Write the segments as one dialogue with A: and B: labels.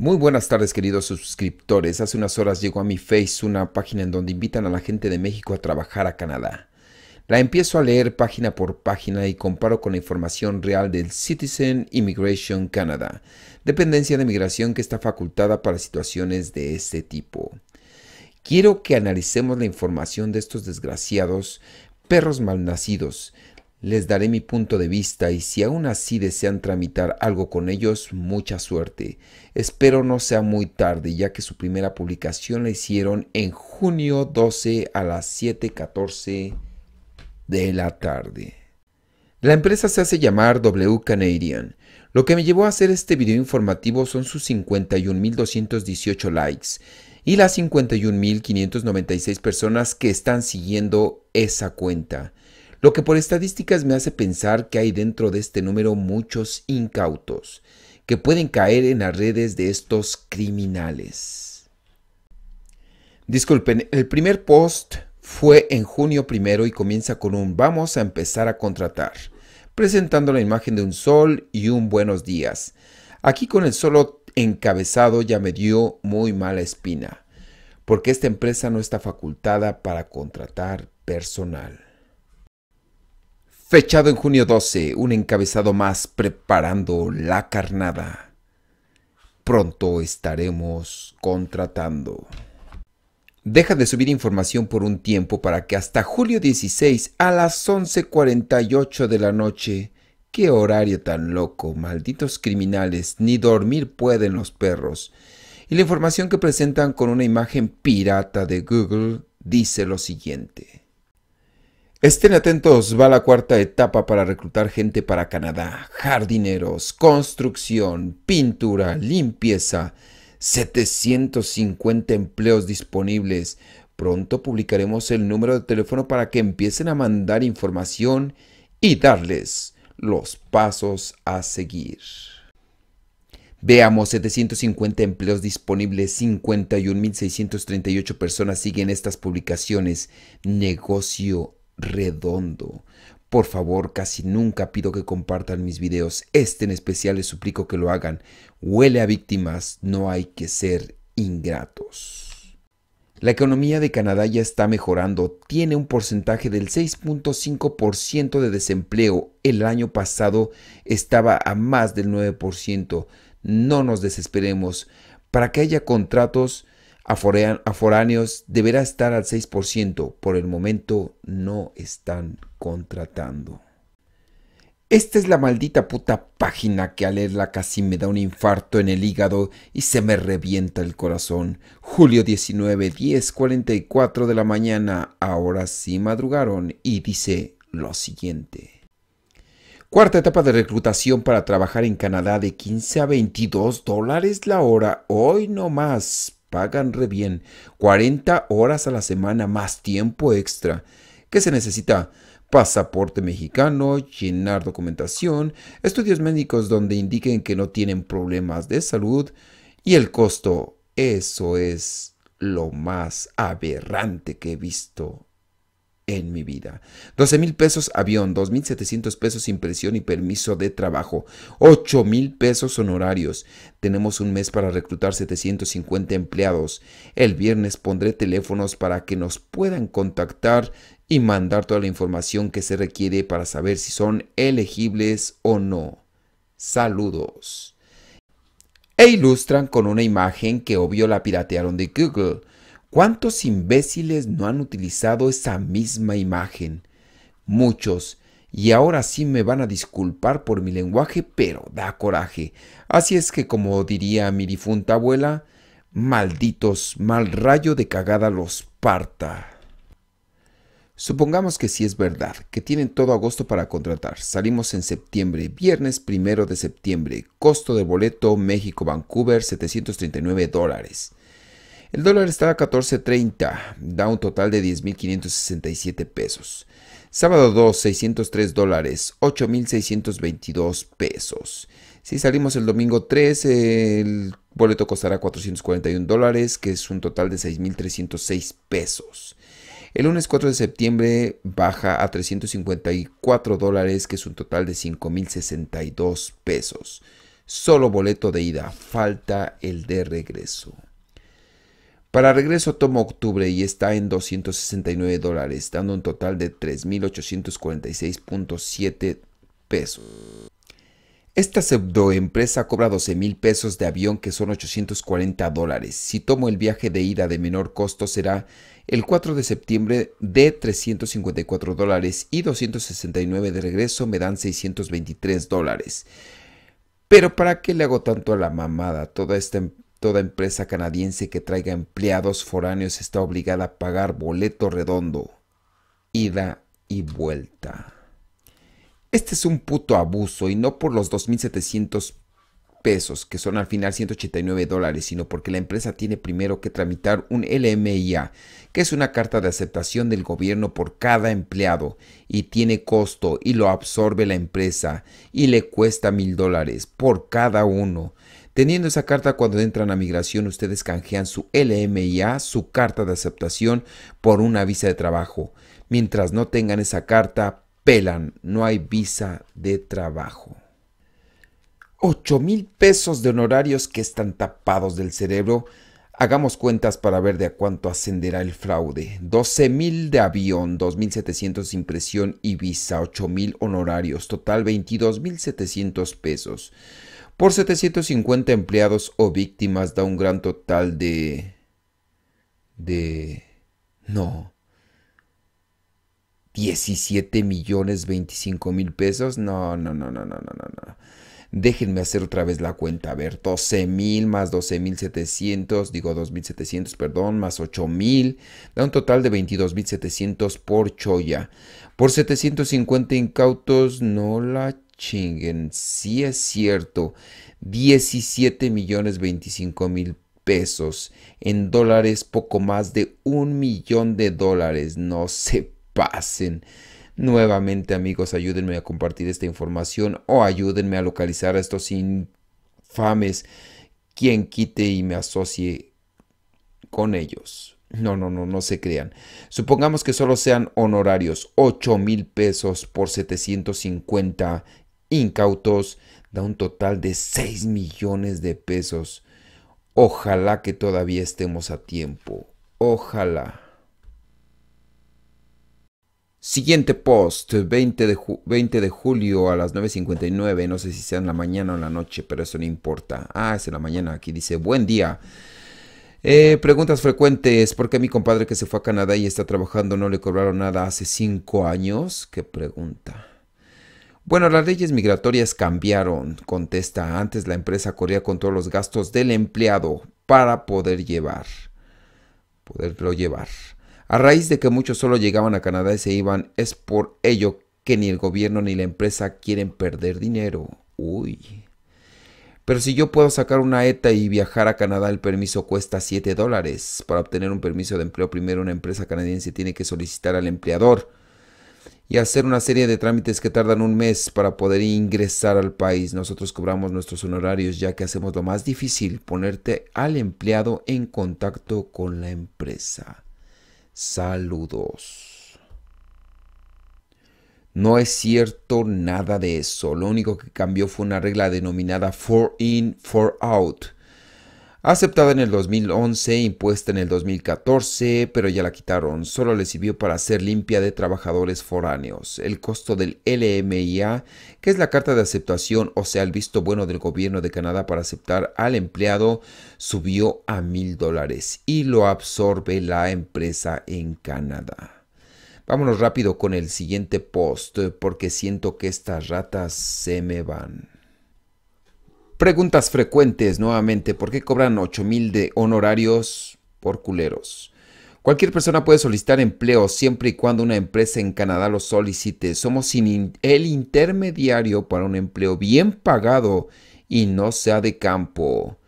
A: Muy buenas tardes queridos suscriptores. Hace unas horas llegó a mi Face una página en donde invitan a la gente de México a trabajar a Canadá. La empiezo a leer página por página y comparo con la información real del Citizen Immigration Canada, dependencia de migración que está facultada para situaciones de este tipo. Quiero que analicemos la información de estos desgraciados perros malnacidos, les daré mi punto de vista y si aún así desean tramitar algo con ellos, mucha suerte. Espero no sea muy tarde, ya que su primera publicación la hicieron en junio 12 a las 7.14 de la tarde. La empresa se hace llamar W Canadian. Lo que me llevó a hacer este video informativo son sus 51.218 likes y las 51.596 personas que están siguiendo esa cuenta. Lo que por estadísticas me hace pensar que hay dentro de este número muchos incautos que pueden caer en las redes de estos criminales. Disculpen, el primer post fue en junio primero y comienza con un vamos a empezar a contratar, presentando la imagen de un sol y un buenos días. Aquí con el solo encabezado ya me dio muy mala espina, porque esta empresa no está facultada para contratar personal. Fechado en junio 12, un encabezado más preparando la carnada. Pronto estaremos contratando. Deja de subir información por un tiempo para que hasta julio 16 a las 11.48 de la noche. ¡Qué horario tan loco! Malditos criminales, ni dormir pueden los perros. Y la información que presentan con una imagen pirata de Google dice lo siguiente. Estén atentos, va la cuarta etapa para reclutar gente para Canadá. Jardineros, construcción, pintura, limpieza. 750 empleos disponibles. Pronto publicaremos el número de teléfono para que empiecen a mandar información y darles los pasos a seguir. Veamos, 750 empleos disponibles, 51.638 personas siguen estas publicaciones. Negocio redondo. Por favor, casi nunca pido que compartan mis videos. Este en especial les suplico que lo hagan. Huele a víctimas, no hay que ser ingratos. La economía de Canadá ya está mejorando. Tiene un porcentaje del 6.5% de desempleo. El año pasado estaba a más del 9%. No nos desesperemos. Para que haya contratos a foráneos deberá estar al 6%. Por el momento no están contratando. Esta es la maldita puta página que al leerla casi me da un infarto en el hígado y se me revienta el corazón. Julio 19, 10:44 de la mañana, ahora sí madrugaron, y dice lo siguiente. Cuarta etapa de reclutación para trabajar en Canadá de 15 a 22 dólares la hora, hoy no más, pagan re bien. 40 horas a la semana más tiempo extra. ¿Qué se necesita? Pasaporte mexicano, llenar documentación, estudios médicos donde indiquen que no tienen problemas de salud y el costo. Eso es lo más aberrante que he visto en mi vida. 12 mil pesos avión, 2,700 pesos impresión y permiso de trabajo, 8 mil pesos honorarios. Tenemos un mes para reclutar 750 empleados. El viernes pondré teléfonos para que nos puedan contactar y mandar toda la información que se requiere para saber si son elegibles o no. Saludos. E ilustran con una imagen que obvio la piratearon de Google ¿Cuántos imbéciles no han utilizado esa misma imagen? Muchos. Y ahora sí me van a disculpar por mi lenguaje, pero da coraje. Así es que, como diría mi difunta abuela, malditos, mal rayo de cagada los parta. Supongamos que sí es verdad, que tienen todo agosto para contratar. Salimos en septiembre, viernes primero de septiembre. Costo de boleto México-Vancouver, 739 dólares. El dólar está a 14.30, da un total de 10.567 pesos. Sábado 2, 603 dólares, 8.622 pesos. Si salimos el domingo 3, el boleto costará 441 dólares, que es un total de 6.306 pesos. El lunes 4 de septiembre baja a 354 dólares, que es un total de 5.062 pesos. Solo boleto de ida, falta el de regreso. Para regreso tomo octubre y está en 269 dólares, dando un total de 3.846.7 pesos. Esta pseudoempresa cobra 12 mil pesos de avión que son 840 dólares. Si tomo el viaje de ida de menor costo será el 4 de septiembre de 354 dólares y 269 de regreso me dan 623 dólares. Pero ¿para qué le hago tanto a la mamada? Toda esta empresa Toda empresa canadiense que traiga empleados foráneos está obligada a pagar boleto redondo, ida y vuelta. Este es un puto abuso y no por los 2.700 pesos, que son al final 189 dólares, sino porque la empresa tiene primero que tramitar un LMIA, que es una carta de aceptación del gobierno por cada empleado, y tiene costo y lo absorbe la empresa, y le cuesta mil dólares por cada uno. Teniendo esa carta cuando entran a migración, ustedes canjean su LMIA, su carta de aceptación, por una visa de trabajo. Mientras no tengan esa carta, pelan, no hay visa de trabajo. 8 mil pesos de honorarios que están tapados del cerebro. Hagamos cuentas para ver de a cuánto ascenderá el fraude. 12,000 de avión, 2.700 impresión y visa, 8 mil honorarios, total 22.700 pesos por 750 empleados o víctimas da un gran total de... de... no. 17 millones 25 mil pesos. No, no, no, no, no, no, no. Déjenme hacer otra vez la cuenta. A ver, 12 mil más 12 mil 700, digo 2700, perdón, más 8 mil. Da un total de 22 mil 700 por Choya. Por 750 incautos, no la chinguen, si es cierto, 17 millones 25 mil pesos, en dólares poco más de un millón de dólares, no se pasen. Nuevamente amigos, ayúdenme a compartir esta información o ayúdenme a localizar a estos infames, quien quite y me asocie con ellos. No, no, no, no se crean. Supongamos que solo sean honorarios, 8 mil pesos por 750 incautos da un total de 6 millones de pesos. Ojalá que todavía estemos a tiempo. Ojalá. Siguiente post, 20 de, 20 de julio a las 9.59, no sé si sea en la mañana o en la noche, pero eso no importa. Ah, es en la mañana, aquí dice, buen día. Eh, preguntas frecuentes, ¿por qué mi compadre que se fue a Canadá y está trabajando no le cobraron nada hace 5 años? ¿Qué pregunta? Bueno, las leyes migratorias cambiaron, contesta. Antes la empresa corría con todos los gastos del empleado para poder llevar. Poderlo llevar. A raíz de que muchos solo llegaban a Canadá y se iban, es por ello que ni el gobierno ni la empresa quieren perder dinero. Uy. Pero si yo puedo sacar una ETA y viajar a Canadá, el permiso cuesta 7 dólares. Para obtener un permiso de empleo, primero una empresa canadiense tiene que solicitar al empleador y hacer una serie de trámites que tardan un mes para poder ingresar al país. Nosotros cobramos nuestros honorarios ya que hacemos lo más difícil, ponerte al empleado en contacto con la empresa. Saludos. No es cierto nada de eso. Lo único que cambió fue una regla denominada for in, for out aceptada en el 2011, impuesta en el 2014, pero ya la quitaron, solo le sirvió para hacer limpia de trabajadores foráneos. El costo del LMIA, que es la carta de aceptación, o sea, el visto bueno del gobierno de Canadá para aceptar al empleado, subió a mil dólares y lo absorbe la empresa en Canadá. Vámonos rápido con el siguiente post porque siento que estas ratas se me van. Preguntas frecuentes nuevamente, ¿por qué cobran 8000 de honorarios por culeros? Cualquier persona puede solicitar empleo siempre y cuando una empresa en Canadá lo solicite. Somos el intermediario para un empleo bien pagado y no sea de campo.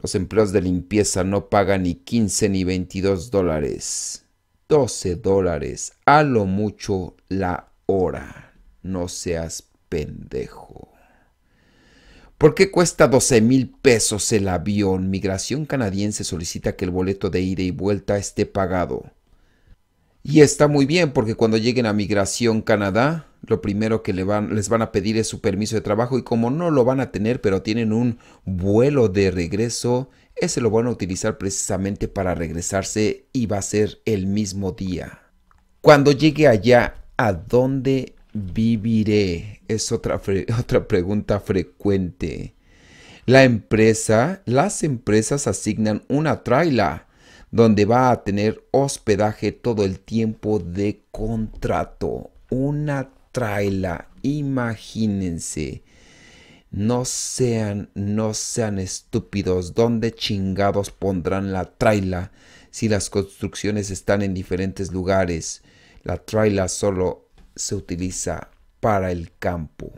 A: Los empleos de limpieza no pagan ni 15 ni 22 dólares. 12 dólares a lo mucho la hora. No seas pendejo. ¿Por qué cuesta 12 mil pesos el avión? Migración canadiense solicita que el boleto de ida y vuelta esté pagado. Y está muy bien porque cuando lleguen a Migración Canadá, lo primero que le van, les van a pedir es su permiso de trabajo y como no lo van a tener pero tienen un vuelo de regreso, ese lo van a utilizar precisamente para regresarse y va a ser el mismo día. Cuando llegue allá, ¿a dónde viviré? es otra, otra pregunta frecuente. La empresa, las empresas asignan una traila donde va a tener hospedaje todo el tiempo de contrato. Una traila, imagínense. No sean, no sean estúpidos. ¿Dónde chingados pondrán la traila si las construcciones están en diferentes lugares? La traila solo se utiliza para el campo.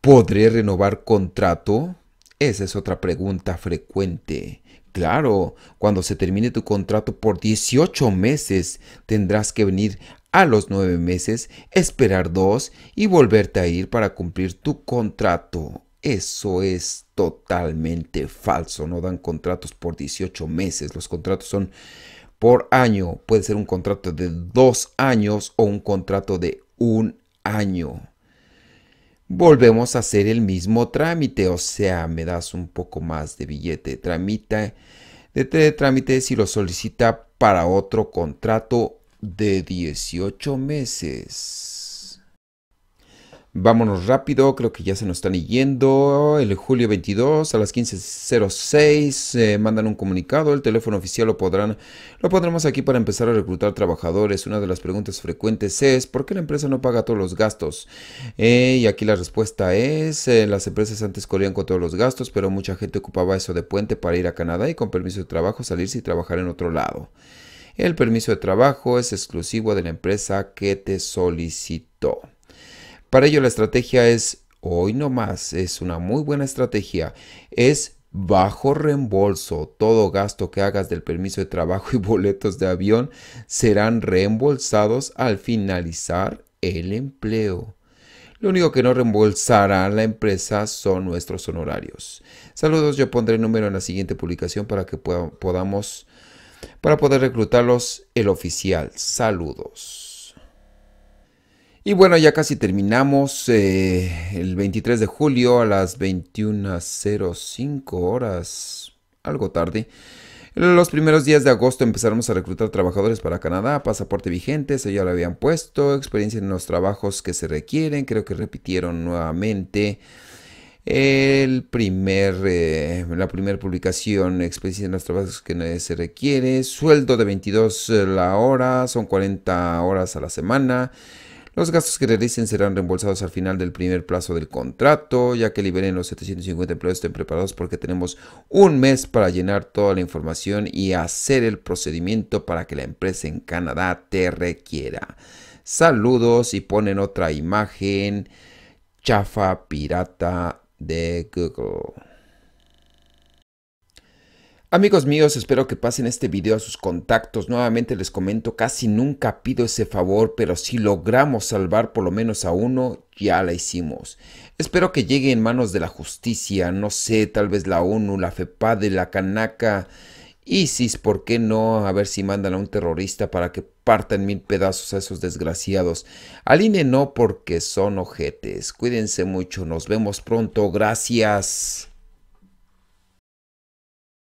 A: ¿Podré renovar contrato? Esa es otra pregunta frecuente. Claro, cuando se termine tu contrato por 18 meses, tendrás que venir a los 9 meses, esperar 2 y volverte a ir para cumplir tu contrato. Eso es totalmente falso. No dan contratos por 18 meses. Los contratos son por año. Puede ser un contrato de dos años o un contrato de un año. Volvemos a hacer el mismo trámite, o sea, me das un poco más de billete. Tramita de trámite si lo solicita para otro contrato de 18 meses. Vámonos rápido, creo que ya se nos están yendo. El julio 22 a las 15.06 eh, mandan un comunicado. El teléfono oficial lo podrán, lo pondremos aquí para empezar a reclutar trabajadores. Una de las preguntas frecuentes es ¿por qué la empresa no paga todos los gastos? Eh, y aquí la respuesta es eh, las empresas antes corrían con todos los gastos, pero mucha gente ocupaba eso de puente para ir a Canadá y con permiso de trabajo salirse y trabajar en otro lado. El permiso de trabajo es exclusivo de la empresa que te solicitó. Para ello la estrategia es, hoy no más, es una muy buena estrategia, es bajo reembolso. Todo gasto que hagas del permiso de trabajo y boletos de avión serán reembolsados al finalizar el empleo. Lo único que no reembolsará la empresa son nuestros honorarios. Saludos, yo pondré el número en la siguiente publicación para que podamos para poder reclutarlos el oficial. Saludos. Y bueno, ya casi terminamos. Eh, el 23 de julio a las 21.05 horas, algo tarde. Los primeros días de agosto empezaremos a reclutar trabajadores para Canadá, pasaporte vigente, eso ya lo habían puesto, experiencia en los trabajos que se requieren, creo que repitieron nuevamente el primer, eh, la primera publicación, experiencia en los trabajos que se requiere, sueldo de 22 eh, la hora, son 40 horas a la semana. Los gastos que realicen serán reembolsados al final del primer plazo del contrato, ya que liberen los 750 empleados, estén preparados porque tenemos un mes para llenar toda la información y hacer el procedimiento para que la empresa en Canadá te requiera. Saludos y ponen otra imagen chafa pirata de Google. Amigos míos, espero que pasen este video a sus contactos. Nuevamente les comento, casi nunca pido ese favor, pero si logramos salvar por lo menos a uno, ya la hicimos. Espero que llegue en manos de la justicia, no sé, tal vez la ONU, la FEPAD, la Canaca, ISIS, ¿por qué no? A ver si mandan a un terrorista para que partan mil pedazos a esos desgraciados. Aline, no, porque son ojetes. Cuídense mucho, nos vemos pronto, gracias.